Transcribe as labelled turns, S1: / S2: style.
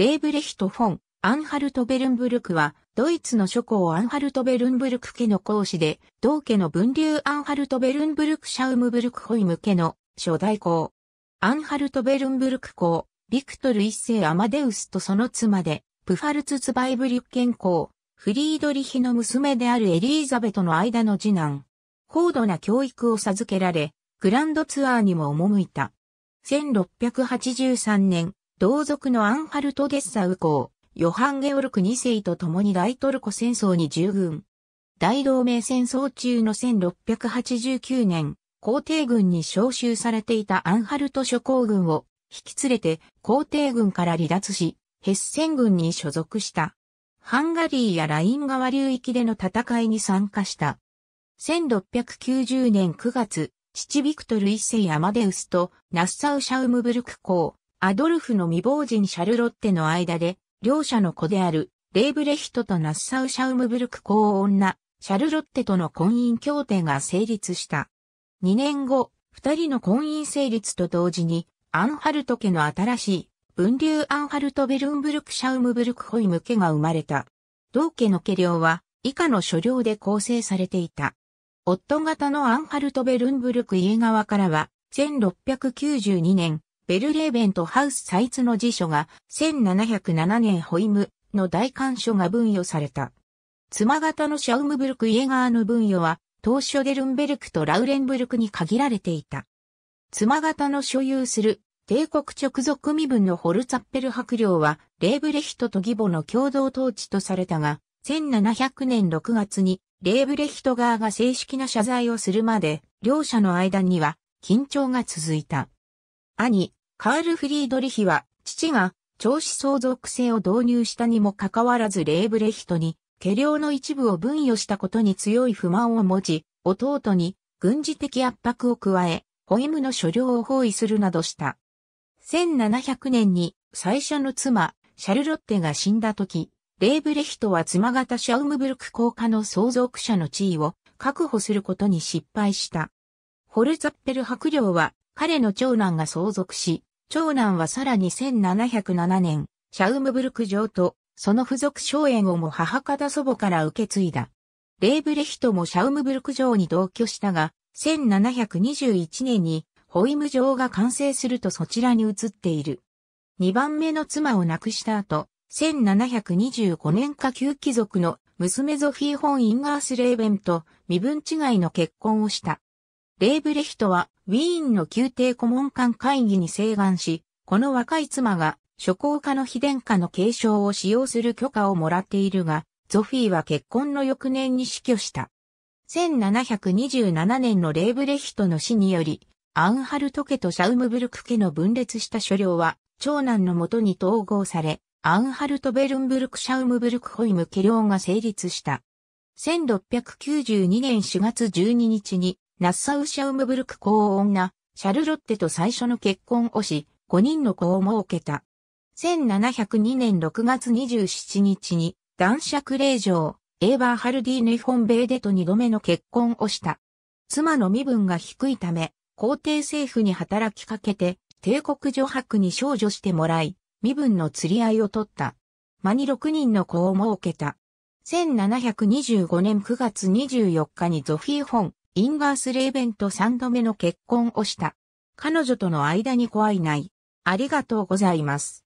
S1: レーブレヒト・フォン、アンハルト・ベルンブルクは、ドイツの諸侯アンハルト・ベルンブルク家の公子で、同家の分流アンハルト・ベルンブルク・シャウムブルク・ホイム家の初代公。アンハルト・ベルンブルク公、ビクトル一世アマデウスとその妻で、プファルツ・ツバイブリュッケン公、フリードリヒの娘であるエリーザベとの間の次男。高度な教育を授けられ、グランドツアーにも赴いた。1683年、同族のアンハルト・ゲッサウ公、ヨハン・ゲオルク2世と共に大トルコ戦争に従軍。大同盟戦争中の1689年、皇帝軍に召集されていたアンハルト諸侯軍を引き連れて皇帝軍から離脱し、ヘッセン軍に所属した。ハンガリーやライン川流域での戦いに参加した。1690年9月、父ビクトル一世アマデウスとナッサウシャウムブルク公、アドルフの未亡人シャルロッテの間で、両者の子である、レーブレヒトとナッサウシャウムブルク公女、シャルロッテとの婚姻協定が成立した。2年後、二人の婚姻成立と同時に、アンハルト家の新しい、分流アンハルトベルンブルクシャウムブルクホイム家が生まれた。同家の家領は、以下の所領で構成されていた。夫方のアンハルトベルンブルク家側からは、1692年、ベルレーベンとハウス・サイツの辞書が1707年ホイムの大官書が分与された。妻方のシャウムブルク・イエガーの分与は、当初デルンベルクとラウレンブルクに限られていた。妻方の所有する帝国直属身分のホルツァッペル伯領は、レーブレヒトと義母の共同統治とされたが、1700年6月に、レーブレヒト側が正式な謝罪をするまで、両者の間には、緊張が続いた。兄、カール・フリードリヒは、父が、調子相続制を導入したにもかかわらずレーブレヒトに、家領の一部を分与したことに強い不満を持ち、弟に軍事的圧迫を加え、ホイムの所領を包囲するなどした。1700年に最初の妻、シャルロッテが死んだ時、レーブレヒトは妻方シャウムブルク公家の相続者の地位を確保することに失敗した。ホルザッペル伯領は彼の長男が相続し、長男はさらに1707年、シャウムブルク城と、その付属荘園をも母方祖母から受け継いだ。レーブレヒトもシャウムブルク城に同居したが、1721年にホイム城が完成するとそちらに移っている。2番目の妻を亡くした後、1725年下級貴族の娘ゾフィー・ホン・インガース・レーベンと身分違いの結婚をした。レーブレヒトはウィーンの宮廷顧問官会議に請願し、この若い妻が諸侯家の秘伝家の継承を使用する許可をもらっているが、ゾフィーは結婚の翌年に死去した。1727年のレーブレヒトの死により、アンハルト家とシャウムブルク家の分裂した所領は、長男のもとに統合され、アンハルトベルンブルクシャウムブルクホイム家領が成立した。1692年4月12日にナッサウ・シャウムブルク公女、シャルロッテと最初の結婚をし、5人の子を設けた。1702年6月27日に、男爵令嬢、エーバー・ハルディーネ・フォン・ベーデと2度目の結婚をした。妻の身分が低いため、皇帝政府に働きかけて、帝国女伯に少女してもらい、身分の釣り合いを取った。間に6人の子を設けた。1725年9月24日にゾフィー・フォン、インガースレーベンと3度目の結婚をした。彼女との間に怖いない。ありがとうございます。